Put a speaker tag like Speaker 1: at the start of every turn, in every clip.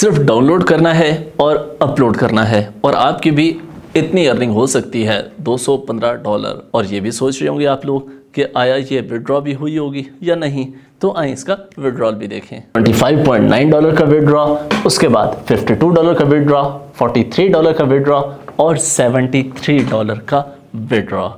Speaker 1: सिर्फ डाउनलोड करना है और अपलोड करना है और आपकी भी इतनी अर्निंग हो सकती है 215 डॉलर और ये भी सोच रहे होंगे आप लोग कि आया ये विड्रॉ भी हुई होगी या नहीं तो आए इसका विड्रॉल भी देखें 25.9 डॉलर का विड्रॉ उसके बाद 52 डॉलर का विड्रॉ 43 डॉलर का विड्रॉ और 73 डॉलर का विड्रॉ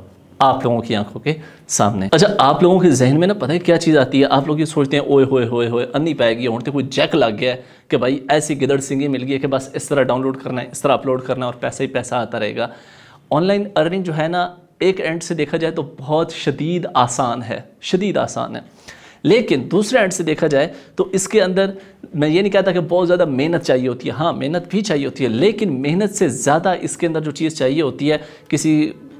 Speaker 1: आप लोगों की आंखों के सामने अच्छा आप लोगों के जहन में ना पता है क्या चीज़ आती है आप लोग ये सोचते हैं ओए होए होए होए अन्नी पाएगी और कोई जैक लग गया है कि भाई ऐसी गिदड़ सिंगी मिल गई है कि बस इस तरह डाउनलोड करना है इस तरह अपलोड करना है और पैसा ही पैसा आता रहेगा ऑनलाइन अर्निंग जो है ना एक एंड से देखा जाए तो बहुत शदीद आसान है शदीद आसान है लेकिन दूसरे एंड से देखा जाए तो इसके अंदर मैं ये नहीं कहता कि बहुत ज़्यादा मेहनत चाहिए होती है हाँ मेहनत भी चाहिए होती है लेकिन मेहनत से ज़्यादा इसके अंदर जो चीज़ चाहिए होती है किसी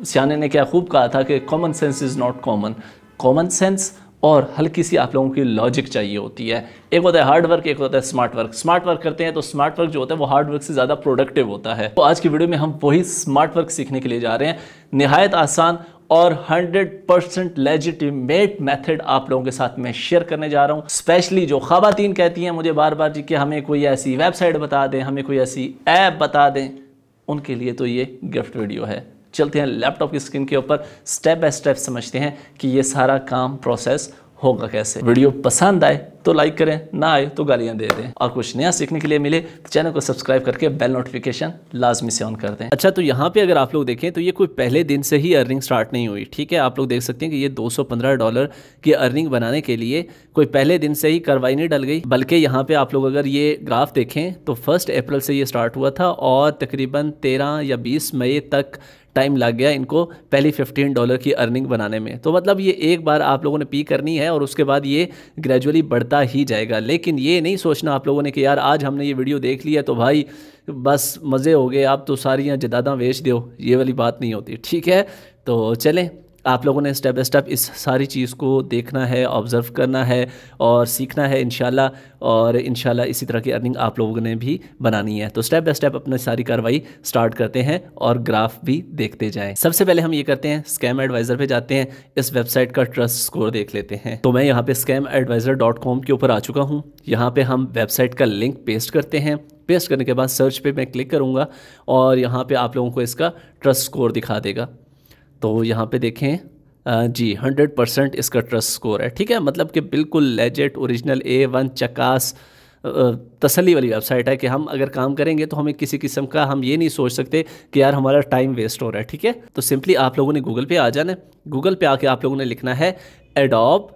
Speaker 1: सियाने ने क्या खूब कहा था कि common sense is not common common sense और हल्की सी आप लोगों की लॉजिक चाहिए होती है एक होता है हार्ड वर्क एक होता है स्मार्ट वर्क स्मार्ट वर्क करते हैं तो स्मार्ट वर्क जो होता है वो हार्ड वर्क से ज़्यादा प्रोडक्टिव होता है तो आज की वीडियो में हम वही स्मार्ट वर्क सीखने के लिए जा रहे हैं नहायत आसान और 100% परसेंट लेजिटिमेट मैथड आप लोगों के साथ मैं शेयर करने जा रहा हूँ स्पेशली जो खातन कहती हैं मुझे बार बार जी कि हमें कोई ऐसी वेबसाइट बता दें हमें कोई ऐसी ऐप बता दें उनके लिए तो ये गिफ्ट वीडियो है चलते हैं लैपटॉप की स्क्रीन के ऊपर स्टेप बाय स्टेप समझते हैं कि ये सारा काम प्रोसेस होगा कैसे वीडियो पसंद आए तो लाइक करें ना आए तो गालियां दे दें और कुछ नया सीखने के लिए मिले तो चैनल को सब्सक्राइब करके बेल नोटिफिकेशन लाजमी से ऑन कर दें अच्छा तो यहाँ पे अगर आप लोग देखें तो ये कोई पहले दिन से ही अर्निंग स्टार्ट नहीं हुई ठीक है आप लोग देख सकते हैं कि ये 215 डॉलर की अर्निंग बनाने के लिए कोई पहले दिन से ही कार्रवाई नहीं डल गई बल्कि यहाँ पे आप लोग अगर ये ग्राफ देखें तो फर्स्ट अप्रैल से ये स्टार्ट हुआ था और तकरीबन तेरह या बीस मई तक टाइम लग गया इनको पहली फिफ्टीन डॉलर की अर्निंग बनाने में तो मतलब ये एक बार आप लोगों ने पी करनी है और उसके बाद ये ग्रेजुअली बढ़ता ही जाएगा लेकिन ये नहीं सोचना आप लोगों ने कि यार आज हमने ये वीडियो देख लिया तो भाई बस मज़े हो गए आप तो सारियाँ जदादा बेच दो ये वाली बात नहीं होती ठीक है तो चलें आप लोगों ने स्टेप बाई स्टेप इस सारी चीज़ को देखना है ऑब्ज़र्व करना है और सीखना है इन और इन इसी तरह की अर्निंग आप लोगों ने भी बनानी है तो स्टेप बाय स्टेप अपनी सारी कार्रवाई स्टार्ट करते हैं और ग्राफ भी देखते जाएं सबसे पहले हम ये करते हैं स्कैम एडवाइज़र पे जाते हैं इस वेबसाइट का ट्रस्ट स्कोर देख लेते हैं तो मैं यहाँ पर स्कैम एडवाइज़र डॉट कॉम के ऊपर आ चुका हूँ यहाँ पर हम वेबसाइट का लिंक पेस्ट करते हैं पेस्ट करने के बाद सर्च पे मैं क्लिक करूँगा और यहाँ पे आप लोगों को इसका ट्रस्ट स्कोर दिखा देगा तो यहाँ पे देखें जी हंड्रेड परसेंट इसका ट्रस्ट स्कोर है ठीक है मतलब कि बिल्कुल लेजेट ओरिजिनल ए वन चकास तसली वाली वेबसाइट है कि हम अगर काम करेंगे तो हमें किसी किस्म का हम ये नहीं सोच सकते कि यार हमारा टाइम वेस्ट हो रहा है ठीक है तो सिंपली आप लोगों ने गूगल पे आ जाना है गूगल पे आके आप लोगों ने लिखना है एडोब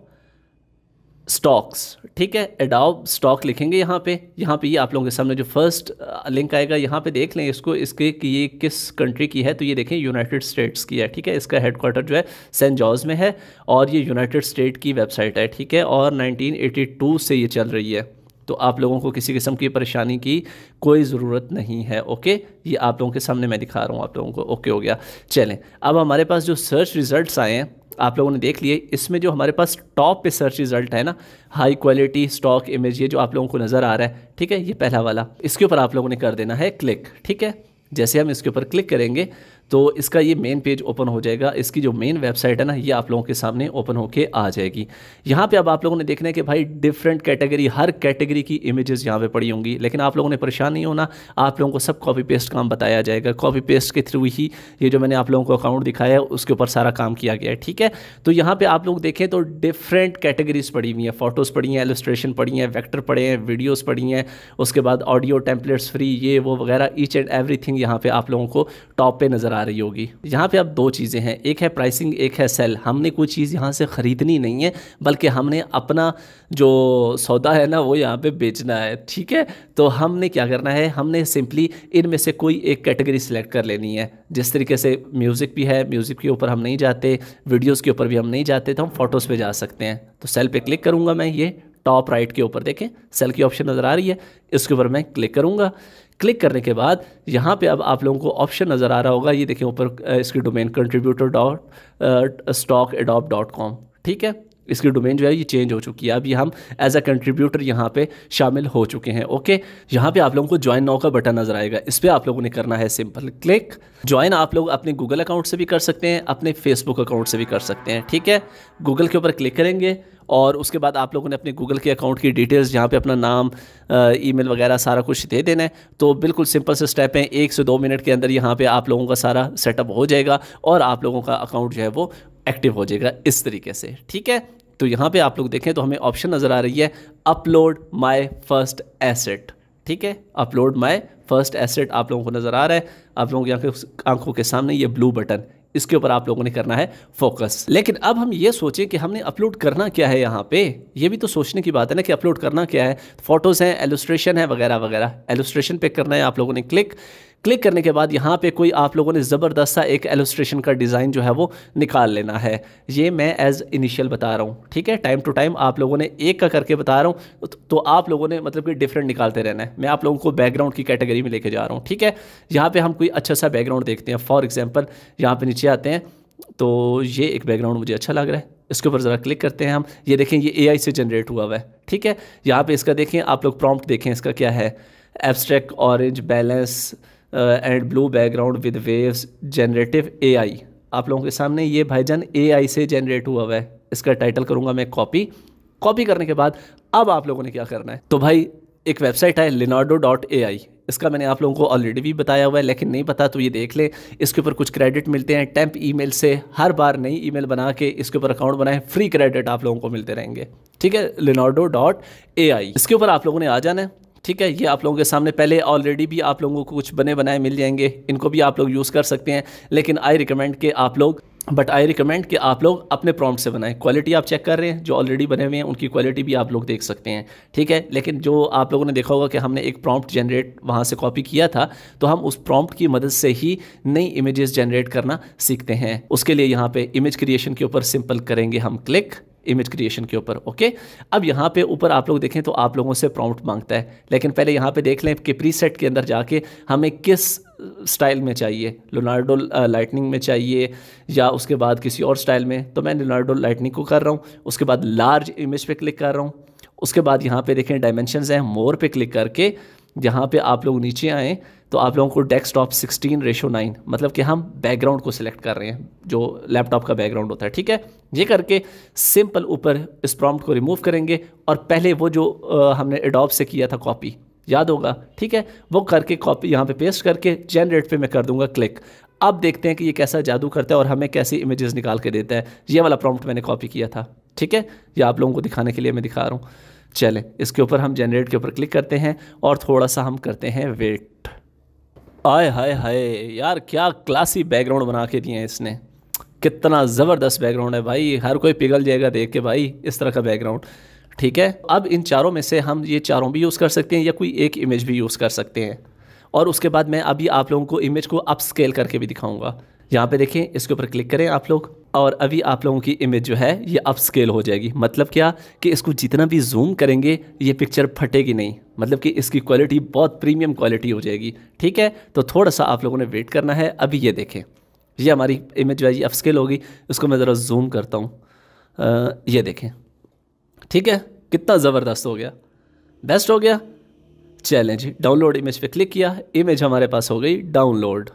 Speaker 1: स्टॉक्स ठीक है एडाब स्टॉक लिखेंगे यहाँ पे यहाँ पे ये यह आप लोगों के सामने जो फर्स्ट लिंक आएगा यहाँ पे देख लें इसको इसके कि ये किस कंट्री की है तो ये देखें यूनाइटेड स्टेट्स की है ठीक है इसका हेडक्वार्टर जो है सेंट जॉर्ज में है और ये यूनाइटेड स्टेट की वेबसाइट है ठीक है और 1982 से ये चल रही है तो आप लोगों को किसी किस्म की परेशानी की कोई ज़रूरत नहीं है ओके ये आप लोगों के सामने मैं दिखा रहा हूँ आप लोगों को ओके हो गया चलें अब हमारे पास जो सर्च रिज़ल्ट आए हैं आप लोगों ने देख लिए इसमें जो हमारे पास टॉप पे सर्च रिजल्ट है ना हाई क्वालिटी स्टॉक इमेज ये जो आप लोगों को नज़र आ रहा है ठीक है ये पहला वाला इसके ऊपर आप लोगों ने कर देना है क्लिक ठीक है जैसे हम इसके ऊपर क्लिक करेंगे तो इसका ये मेन पेज ओपन हो जाएगा इसकी जो मेन वेबसाइट है ना ये आप लोगों के सामने ओपन होके आ जाएगी यहाँ पे अब आप लोगों ने देखना है कि भाई डिफरेंट कैटेगरी हर कैटेगरी की इमेजेस यहाँ पे पड़ी होंगी लेकिन आप लोगों ने परेशान नहीं होना आप लोगों को सब कॉपी पेस्ट काम बताया जाएगा कॉपी पेस्ट के थ्रू ही ये जो मैंने आप लोगों को अकाउंट दिखाया है उसके ऊपर सारा काम किया गया है ठीक है तो यहाँ पर आप लोग देखें तो डिफरेंट कैटेगरीज पड़ी हुई हैं फोटोज़ पड़ी हैं एलिस्ट्रेशन पड़ी हैं वैक्टर पड़े हैं वीडियोज़ पड़ी हैं उसके बाद ऑडियो टेम्पलेट्स फ्री ये वो वगैरह ईच एंड थिंग यहाँ पर आप लोगों को टॉप पर नज़र आ रही होगी यहाँ पे अब दो चीज़ें हैं एक है प्राइसिंग एक है सेल हमने कोई चीज़ यहाँ से ख़रीदनी नहीं है बल्कि हमने अपना जो सौदा है ना वो यहाँ पे बेचना है ठीक है तो हमने क्या करना है हमने सिंपली इनमें से कोई एक कैटेगरी सेलेक्ट कर लेनी है जिस तरीके से म्यूज़िक भी है म्यूज़िक के ऊपर हम नहीं जाते वीडियोज़ के ऊपर भी हम नहीं जाते तो हम फ़ोटोज़ पर जा सकते हैं तो सेल पर क्लिक करूँगा मैं ये टॉप राइट के ऊपर देखें सेल की ऑप्शन नज़र आ रही है इसके ऊपर मैं क्लिक करूँगा क्लिक करने के बाद यहाँ पे अब आप लोगों को ऑप्शन नज़र आ रहा होगा ये देखें ऊपर इसकी domain contributor dot stock Adobe dot com ठीक है इसकी डोमेन जो है ये चेंज हो चुकी है अब ये हम एज अ कंट्रीब्यूटर यहाँ पे शामिल हो चुके हैं ओके यहाँ पे आप लोगों को ज्वाइन नाउ का बटन नजर आएगा इस पर आप लोगों ने करना है सिंपल क्लिक ज्वाइन आप लोग अपने गूगल अकाउंट से भी कर सकते हैं अपने फेसबुक अकाउंट से भी कर सकते हैं ठीक है गूगल के ऊपर क्लिक करेंगे और उसके बाद आप लोगों ने अपने गूगल के अकाउंट की डिटेल्स यहाँ पे अपना नाम ईमेल वगैरह सारा कुछ दे देना है तो बिल्कुल सिंपल से स्टेप है एक से दो मिनट के अंदर यहाँ पे आप लोगों का सारा सेटअप हो जाएगा और आप लोगों का अकाउंट जो है वो एक्टिव हो जाएगा इस तरीके से ठीक है तो यहाँ पर आप लोग देखें तो हमें ऑप्शन नज़र आ रही है अपलोड माई फर्स्ट एसेट ठीक है अपलोड माई फर्स्ट एसेट आप लोगों को नज़र आ रहा है आप लोगों की आंखों के सामने ये ब्लू बटन इसके ऊपर आप लोगों ने करना है फोकस लेकिन अब हम ये सोचें कि हमने अपलोड करना क्या है यहाँ पे ये भी तो सोचने की बात है ना कि अपलोड करना क्या है फोटोज़ हैं एलुस्ट्रेशन है वगैरह वगैरह एलुस्ट्रेशन पे करना है आप लोगों ने क्लिक क्लिक करने के बाद यहाँ पे कोई आप लोगों ने ज़बरदस्त सा एक एलोस्ट्रेशन का डिज़ाइन जो है वो निकाल लेना है ये मैं एज़ इनिशियल बता रहा हूँ ठीक है टाइम टू टाइम आप लोगों ने एक का करके बता रहा हूँ तो, तो आप लोगों ने मतलब कि डिफरेंट निकालते रहना है मैं आप लोगों को बैकग्राउंड की कैटेगरी में लेके जा रहा हूँ ठीक है यहाँ पर हम कोई अच्छा सा बैकग्राउंड देखते हैं फॉर एग्ज़ाम्पल यहाँ पर नीचे आते हैं तो ये एक बैकग्राउंड मुझे अच्छा लग रहा है इसके ऊपर ज़रा क्लिक करते हैं हम ये देखें ये एआई से जनरेट हुआ हुआ है ठीक है यहाँ पे इसका देखें आप लोग प्रॉम्प्ट देखें इसका क्या है abstract orange balance and blue background with waves generative A आप लोगों के सामने ये भाईजान ए से जनरेट हुआ हुआ है इसका टाइटल करूँगा मैं कॉपी कॉपी करने के बाद अब आप लोगों ने क्या करना है तो भाई एक वेबसाइट है लिनाडो डॉट ए आई इसका मैंने आप लोगों को ऑलरेडी भी बताया हुआ है लेकिन नहीं पता तो ये देख लें इसके ऊपर कुछ क्रेडिट मिलते हैं टैंप ईमेल से हर बार नई ईमेल बना के इसके ऊपर अकाउंट बनाए फ्री क्रेडिट आप लोगों को मिलते रहेंगे ठीक है लिनाडो डॉट ए आई इसके ऊपर आप लोगों ने आ जाना है ठीक है ये आप लोगों के सामने पहले ऑलरेडी भी आप लोगों को कुछ बने बनाए मिल जाएंगे इनको भी आप लोग यूज़ कर सकते हैं लेकिन आई रिकमेंड के आप लोग बट आई रिकमेंड कि आप लोग अपने प्रॉम्प्ट से बनाएं क्वालिटी आप चेक कर रहे हैं जो ऑलरेडी बने हुए हैं उनकी क्वालिटी भी आप लोग देख सकते हैं ठीक है लेकिन जो आप लोगों ने देखा होगा कि हमने एक प्रॉम्प्ट जनरेट वहाँ से कॉपी किया था तो हम उस प्रॉम्प्ट की मदद से ही नई इमेजेस जनरेट करना सीखते हैं उसके लिए यहाँ पर इमेज क्रिएशन के ऊपर सिंपल करेंगे हम क्लिक इमेज क्रिएशन के ऊपर ओके अब यहाँ पे ऊपर आप लोग देखें तो आप लोगों से प्रॉम्प्ट मांगता है लेकिन पहले यहाँ पे देख लें कि प्री सेट के अंदर जाके हमें किस स्टाइल में चाहिए लोनार्डो लाइटनिंग में चाहिए या उसके बाद किसी और स्टाइल में तो मैं लोनार्डो लाइटनिंग को कर रहा हूँ उसके बाद लार्ज इमेज पर क्लिक कर रहा हूँ उसके बाद यहाँ पे देखें डायमेंशनज हैं मोर पर क्लिक करके जहाँ पे आप लोग नीचे आएँ तो आप लोगों को डेस्कटॉप सिक्सटीन रेशो नाइन मतलब कि हम बैकग्राउंड को सिलेक्ट कर रहे हैं जो लैपटॉप का बैकग्राउंड होता है ठीक है ये करके सिंपल ऊपर इस प्रॉम्प्ट को रिमूव करेंगे और पहले वो जो आ, हमने एडॉप से किया था कॉपी याद होगा ठीक है वो करके कॉपी यहाँ पे पेस्ट करके जनरेट पे मैं कर दूंगा क्लिक अब देखते हैं कि ये कैसा जादू करता है और हमें कैसी इमेजेस निकाल के देता है ये वाला प्रॉम्प्ट मैंने कॉपी किया था ठीक है ये आप लोगों को दिखाने के लिए मैं दिखा रहा हूँ चलें इसके ऊपर हम जनरेट के ऊपर क्लिक करते हैं और थोड़ा सा हम करते हैं वेट आय हाय हाय यार क्या क्लासी बैकग्राउंड बना के दिए हैं इसने कितना ज़बरदस्त बैकग्राउंड है भाई हर कोई पिघल जाएगा देख के भाई इस तरह का बैकग्राउंड ठीक है अब इन चारों में से हम ये चारों भी यूज़ कर सकते हैं या कोई एक इमेज भी यूज़ कर सकते हैं और उसके बाद मैं अभी आप लोगों को इमेज को अप स्केल करके भी दिखाऊंगा यहाँ पे देखें इसके ऊपर क्लिक करें आप लोग और अभी आप लोगों की इमेज जो है ये अप स्केल हो जाएगी मतलब क्या कि इसको जितना भी जूम करेंगे ये पिक्चर फटेगी नहीं मतलब कि इसकी क्वालिटी बहुत प्रीमियम क्वालिटी हो जाएगी ठीक है तो थोड़ा सा आप लोगों ने वेट करना है अभी ये देखें ये हमारी इमेज जो है ये अप स्केल होगी इसको मैं ज़रा जूम करता हूँ ये देखें ठीक है कितना ज़बरदस्त हो गया बेस्ट हो गया चैलेंज डाउनलोड इमेज पे क्लिक किया इमेज हमारे पास हो गई डाउनलोड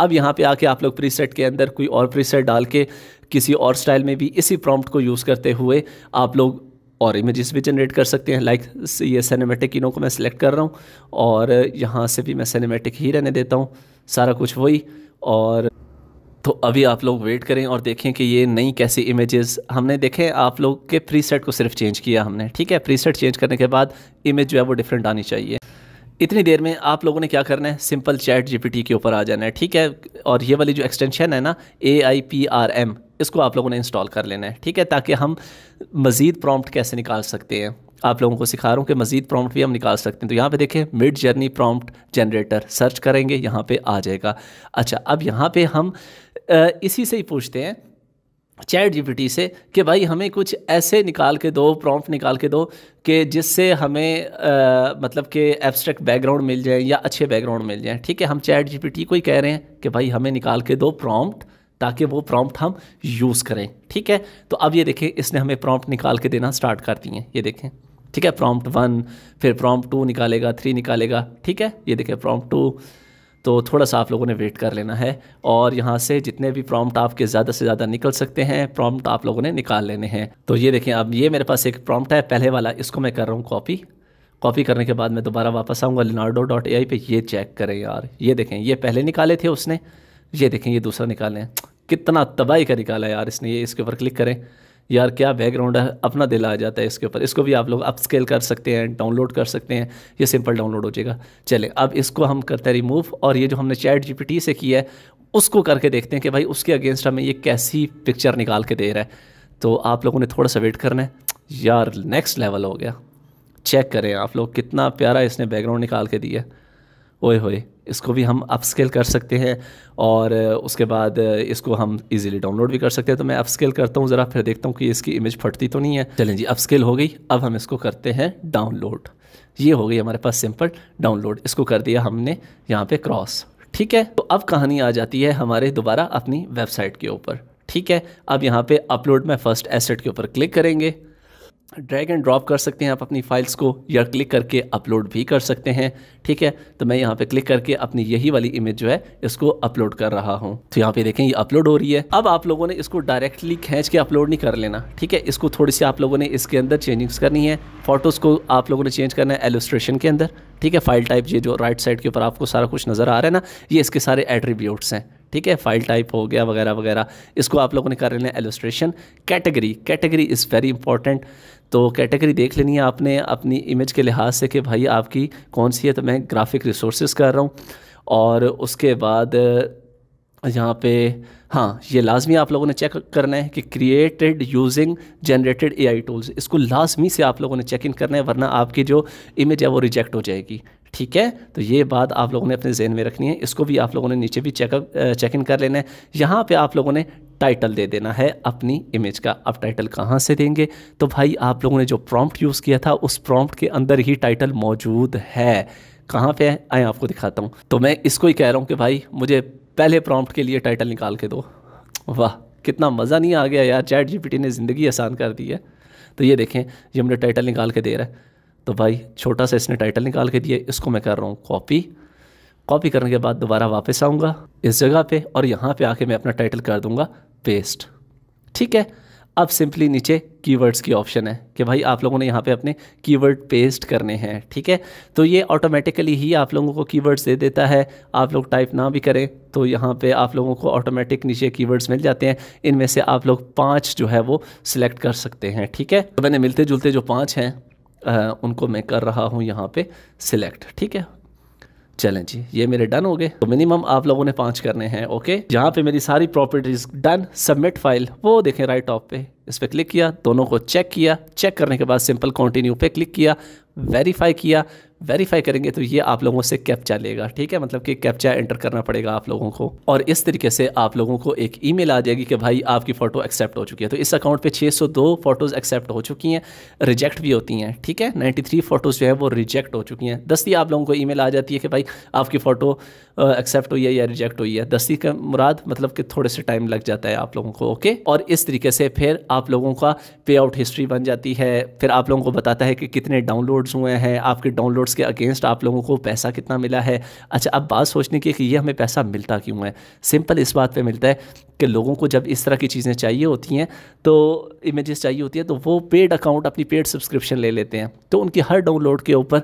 Speaker 1: अब यहाँ पे आके आप लोग प्रीसेट के अंदर कोई और प्रीसेट डाल के किसी और स्टाइल में भी इसी प्रॉम्प्ट को यूज़ करते हुए आप लोग और इमेजेस भी जनरेट कर सकते हैं लाइक ये सिनेमेटिक इनों को मैं सिलेक्ट कर रहा हूँ और यहाँ से भी मैं सिनेमेटिक ही रहने देता हूँ सारा कुछ वही और तो अभी आप लोग वेट करें और देखें कि ये नई कैसी इमेजेस हमने देखे आप लोग के प्रीसेट को सिर्फ चेंज किया हमने ठीक है प्रीसेट चेंज करने के बाद इमेज जो है वो डिफरेंट आनी चाहिए इतनी देर में आप लोगों ने क्या करना है सिंपल चैट जीपीटी के ऊपर आ जाना है ठीक है और ये वाली जो एक्सटेंशन है ना A I P R M इसको आप लोगों ने इंस्टॉल कर लेना है ठीक है ताकि हम मज़ीद प्रॉम्प्ट कैसे निकाल सकते हैं आप लोगों को सिखा रहा हूँ कि मज़ीद प्रॉम्प्ट भी हम निकाल सकते हैं तो यहाँ पे देखें Midjourney prompt generator search करेंगे यहाँ पे आ जाएगा अच्छा अब यहाँ पे हम इसी से ही पूछते हैं चैट जी से कि भाई हमें कुछ ऐसे निकाल के दो प्रॉम्प्ट निकाल के दो कि जिससे हमें आ, मतलब कि एब्स्ट्रैक्ट बैकग्राउंड मिल जाए या अच्छे बैकग्राउंड मिल जाए ठीक है हम चैट जी को ही कह रहे हैं कि भाई हमें निकाल के दो प्रॉम्प्ट ताकि वो प्रॉम्प्ट हम यूज़ करें ठीक है तो अब ये देखें इसने हमें प्रॉम्प्ट निकाल के देना स्टार्ट कर दिए ये देखें ठीक है प्रॉम्प्ट वन फिर प्रॉम्प्ट टू निकालेगा थ्री निकालेगा ठीक है ये देखें प्रॉम्प्ट टू तो थोड़ा सा आप लोगों ने वेट कर लेना है और यहाँ से जितने भी प्रॉम्प्ट आपके ज़्यादा से ज़्यादा निकल सकते हैं प्रॉम्प्ट आप लोगों ने निकाल लेने हैं तो ये देखें अब ये मेरे पास एक प्रॉम्प्ट है पहले वाला इसको मैं कर रहा हूँ कॉपी कॉपी करने के बाद मैं दोबारा वापस आऊँगा लिनार्डो डॉट ए आई पर ये चेक करें यार ये देखें ये पहले निकाले थे उसने ये देखें ये दूसरा निकालें कितना तबाही का निकाला यार इसने ये इसके ऊपर क्लिक करें यार क्या बैकग्राउंड है अपना दिल आ जाता है इसके ऊपर इसको भी आप लोग अपस्केल कर सकते हैं डाउनलोड कर सकते हैं ये सिंपल डाउनलोड हो जाएगा चले अब इसको हम करते हैं रिमूव और ये जो हमने चैट जी से किया है उसको करके देखते हैं कि भाई उसके अगेंस्ट हमें ये कैसी पिक्चर निकाल के दे रहा है तो आप लोगों ने थोड़ा सा वेट करना है यार नेक्स्ट लेवल हो गया चेक करें आप लोग कितना प्यारा इसने बैकग्राउंड निकाल के दिया ओए होए इसको भी हम अपस्केल कर सकते हैं और उसके बाद इसको हम इजीली डाउनलोड भी कर सकते हैं तो मैं अपस्केल करता हूँ ज़रा फिर देखता हूँ कि इसकी इमेज फटती तो नहीं है चलें जी अपस्केल हो गई अब हम इसको करते हैं डाउनलोड ये हो गई हमारे पास सिंपल डाउनलोड इसको कर दिया हमने यहाँ पर क्रॉस ठीक है तो अब कहानी आ जाती है हमारे दोबारा अपनी वेबसाइट के ऊपर ठीक है अब यहाँ पे अपलोड में फर्स्ट एसेट के ऊपर क्लिक करेंगे ड्रैग एंड ड्रॉप कर सकते हैं आप अपनी फाइल्स को या क्लिक करके अपलोड भी कर सकते हैं ठीक है तो मैं यहाँ पे क्लिक करके अपनी यही वाली इमेज जो है इसको अपलोड कर रहा हूँ तो यहाँ पे देखें ये अपलोड हो रही है अब आप लोगों ने इसको डायरेक्टली खींच के अपलोड नहीं कर लेना ठीक है इसको थोड़ी सी आप लोगों ने इसके अंदर चेंजिंग्स करनी है फोटोज़ को आप लोगों ने चेंज करना है एलोस्ट्रेशन के अंदर ठीक है फाइल टाइप ये जो राइट साइड के ऊपर आपको सारा कुछ नज़र आ रहा है ना ये इसके सारे एट्रीब्यूट्स हैं ठीक है फाइल टाइप हो गया वगैरह वगैरह इसको आप लोगों ने कर लेना है illustration category category is very important तो कैटेगरी देख लेनी है आपने अपनी इमेज के लिहाज से कि भाई आपकी कौन सी है तो मैं ग्राफिक रिसोर्स कर रहा हूँ और उसके बाद यहाँ पे हाँ ये लाजमी आप लोगों ने चेक करना है कि created using generated AI tools इसको लाजमी से आप लोगों ने चेक इन करना है वरना आपकी जो इमेज है वो रिजेक्ट हो जाएगी ठीक है तो ये बात आप लोगों ने अपने जहन में रखनी है इसको भी आप लोगों ने नीचे भी चेकअप चेक इन कर लेना है यहाँ पे आप लोगों ने टाइटल दे देना है अपनी इमेज का अब टाइटल कहाँ से देंगे तो भाई आप लोगों ने जो प्रॉम्प्ट यूज़ किया था उस प्रॉम्प्ट के अंदर ही टाइटल मौजूद है कहाँ पे है आए आपको दिखाता हूँ तो मैं इसको ही कह रहा हूँ कि भाई मुझे पहले प्रॉम्प्ट के लिए टाइटल निकाल के दो वाह कितना मज़ा नहीं आ गया यार चैट जी ने ज़िंदगी आसान कर दी है तो ये देखें ये हमने टाइटल निकाल के दे रहा है तो भाई छोटा सा इसने टाइटल निकाल के दिया इसको मैं कर रहा हूँ कॉपी कॉपी करने के बाद दोबारा वापस आऊँगा इस जगह पे और यहाँ पे आके मैं अपना टाइटल कर दूँगा पेस्ट ठीक है अब सिंपली नीचे कीवर्ड्स की ऑप्शन है कि भाई आप लोगों ने यहाँ पे अपने कीवर्ड पेस्ट करने हैं ठीक है तो ये ऑटोमेटिकली ही आप लोगों को कीवर्ड्स दे देता है आप लोग टाइप ना भी करें तो यहाँ पे आप लोगों को ऑटोमेटिक नीचे कीवर्ड्स मिल जाते हैं इनमें से आप लोग पाँच जो है वो सिलेक्ट कर सकते हैं ठीक है तो मैंने मिलते जुलते जो पाँच हैं आ, उनको मैं कर रहा हूँ यहाँ पे सिलेक्ट ठीक है चलें जी ये मेरे डन हो गए तो मिनिमम आप लोगों ने पांच करने हैं ओके यहाँ पे मेरी सारी प्रॉपर्टीज डन सबमिट फाइल वो देखें राइट टॉप पे इस पर क्लिक किया दोनों को चेक किया चेक करने के बाद सिंपल कंटिन्यू पे क्लिक किया वेरीफाई किया वेरीफाई करेंगे तो ये आप लोगों से कैप्चा लेगा ठीक है मतलब कि कैप्चा एंटर करना पड़ेगा आप लोगों को और इस तरीके से आप लोगों को एक ई आ जाएगी कि भाई आपकी फ़ोटो एक्सेप्ट हो चुकी है तो इस अकाउंट सौ दो फोटोज़ एक्सेप्ट हो चुकी हैं रिजेक्ट भी होती हैं ठीक है थ्री फोटोज़ जो है वो रिजेक्ट हो चुकी हैं दस्ती आप लोगों को ई आ जाती है कि भाई आपकी फ़ोटो एक्सेप्ट हुई है या रिजेक्ट हुई है दस्ती का मुराद मतलब कि थोड़े से टाइम लग जाता है आप लोगों को ओके और इस तरीके से फिर आप लोगों का पे आउट हिस्ट्री बन जाती है फिर आप लोगों को बताता है कि कितने डाउनलोड्स हुए हैं आपके डाउनलोड कोर्स के अगेंस्ट आप लोगों को पैसा कितना मिला है अच्छा अब बात सोचने की कि ये हमें पैसा मिलता क्यों है सिंपल इस बात पे मिलता है कि लोगों को जब इस तरह की चीज़ें चाहिए होती हैं तो इमेजेस चाहिए होती हैं तो वो पेड अकाउंट अपनी पेड सब्सक्रिप्शन ले लेते हैं तो उनकी हर डाउनलोड के ऊपर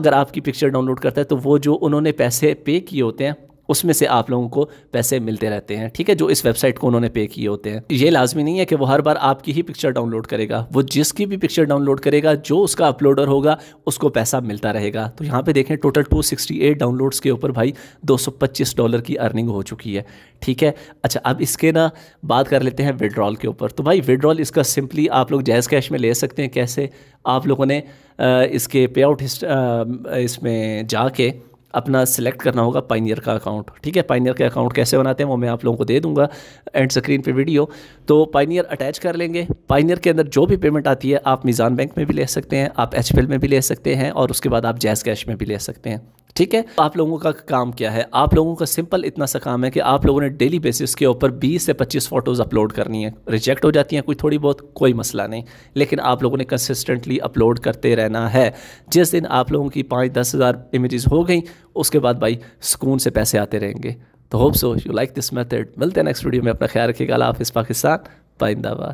Speaker 1: अगर आपकी पिक्चर डाउनलोड करता है तो वो जो उन्होंने पैसे पे किए होते हैं उसमें से आप लोगों को पैसे मिलते रहते हैं ठीक है जो इस वेबसाइट को उन्होंने पे किए होते हैं ये लाजमी नहीं है कि वो हर बार आपकी ही पिक्चर डाउनलोड करेगा वो जिसकी भी पिक्चर डाउनलोड करेगा जो उसका अपलोडर होगा उसको पैसा मिलता रहेगा तो यहाँ पे देखें टोटल एट डाउनलोड्स के ऊपर भाई पच्चीस डॉलर की अर्निंग हो चुकी है ठीक है अच्छा अब इसके ना बात कर लेते हैं विड्रॉल के ऊपर तो भाई विड्रॉल इसका सिंपली आप लोग जैज़ कैश में ले सकते हैं कैसे आप लोगों ने इसके पे आउट इसमें जाके अपना सेलेक्ट करना होगा पाइनियर का अकाउंट ठीक है पाइनियर का अकाउंट कैसे बनाते हैं वो मैं आप लोगों को दे दूंगा एंड स्क्रीन पे वीडियो तो पाइनियर अटैच कर लेंगे पाइनियर के अंदर जो भी पेमेंट आती है आप मिज़ान बैंक में भी ले सकते हैं आप एच में भी ले सकते हैं और उसके बाद आप जैस कैश में भी ले सकते हैं ठीक है आप लोगों का काम क्या है आप लोगों का सिंपल इतना सा काम है कि आप लोगों ने डेली बेसिस के ऊपर 20 से 25 फ़ोटोज़ अपलोड करनी है रिजेक्ट हो जाती हैं कोई थोड़ी बहुत कोई मसला नहीं लेकिन आप लोगों ने कंसिस्टेंटली अपलोड करते रहना है जिस दिन आप लोगों की पाँच दस हज़ार इमेज़ हो गई उसके बाद भाई सुकून से पैसे आते रहेंगे तो hope so you like this method मिलते हैं नेक्स्ट वीडियो में अपना ख्याल रखिएगा अला पाकिस्तान पाइंदाबाद